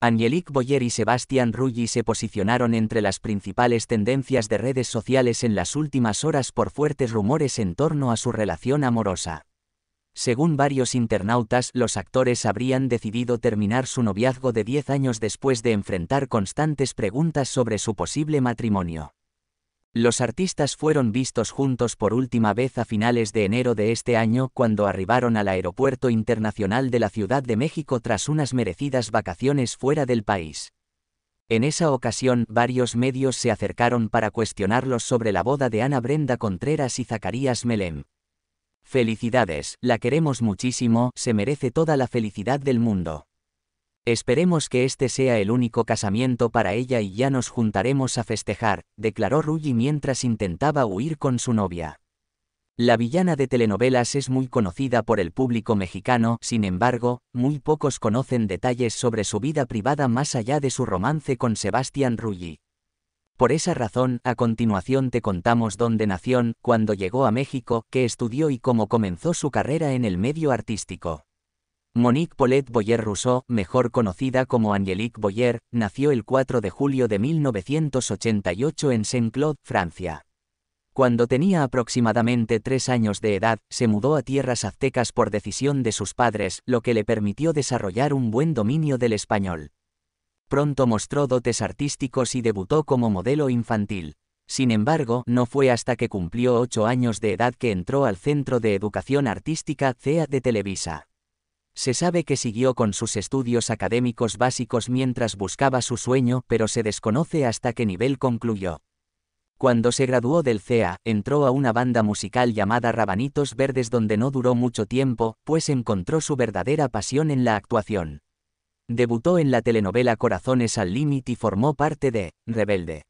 Angelique Boyer y Sebastián Ruggi se posicionaron entre las principales tendencias de redes sociales en las últimas horas por fuertes rumores en torno a su relación amorosa. Según varios internautas, los actores habrían decidido terminar su noviazgo de 10 años después de enfrentar constantes preguntas sobre su posible matrimonio. Los artistas fueron vistos juntos por última vez a finales de enero de este año cuando arribaron al Aeropuerto Internacional de la Ciudad de México tras unas merecidas vacaciones fuera del país. En esa ocasión, varios medios se acercaron para cuestionarlos sobre la boda de Ana Brenda Contreras y Zacarías Melem. Felicidades, la queremos muchísimo, se merece toda la felicidad del mundo. Esperemos que este sea el único casamiento para ella y ya nos juntaremos a festejar, declaró Ruggi mientras intentaba huir con su novia. La villana de telenovelas es muy conocida por el público mexicano, sin embargo, muy pocos conocen detalles sobre su vida privada más allá de su romance con Sebastián Ruggie. Por esa razón, a continuación te contamos dónde nació, cuándo llegó a México, qué estudió y cómo comenzó su carrera en el medio artístico. Monique Paulette Boyer Rousseau, mejor conocida como Angélique Boyer, nació el 4 de julio de 1988 en Saint-Claude, Francia. Cuando tenía aproximadamente tres años de edad, se mudó a tierras aztecas por decisión de sus padres, lo que le permitió desarrollar un buen dominio del español. Pronto mostró dotes artísticos y debutó como modelo infantil. Sin embargo, no fue hasta que cumplió ocho años de edad que entró al Centro de Educación Artística CEA de Televisa. Se sabe que siguió con sus estudios académicos básicos mientras buscaba su sueño, pero se desconoce hasta qué nivel concluyó. Cuando se graduó del CEA, entró a una banda musical llamada Rabanitos Verdes donde no duró mucho tiempo, pues encontró su verdadera pasión en la actuación. Debutó en la telenovela Corazones al Límite y formó parte de Rebelde.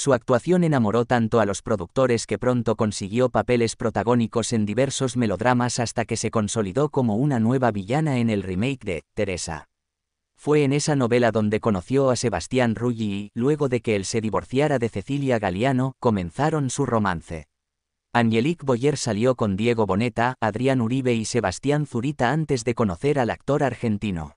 Su actuación enamoró tanto a los productores que pronto consiguió papeles protagónicos en diversos melodramas hasta que se consolidó como una nueva villana en el remake de Teresa. Fue en esa novela donde conoció a Sebastián Rulli y, luego de que él se divorciara de Cecilia Galeano, comenzaron su romance. Angelique Boyer salió con Diego Boneta, Adrián Uribe y Sebastián Zurita antes de conocer al actor argentino.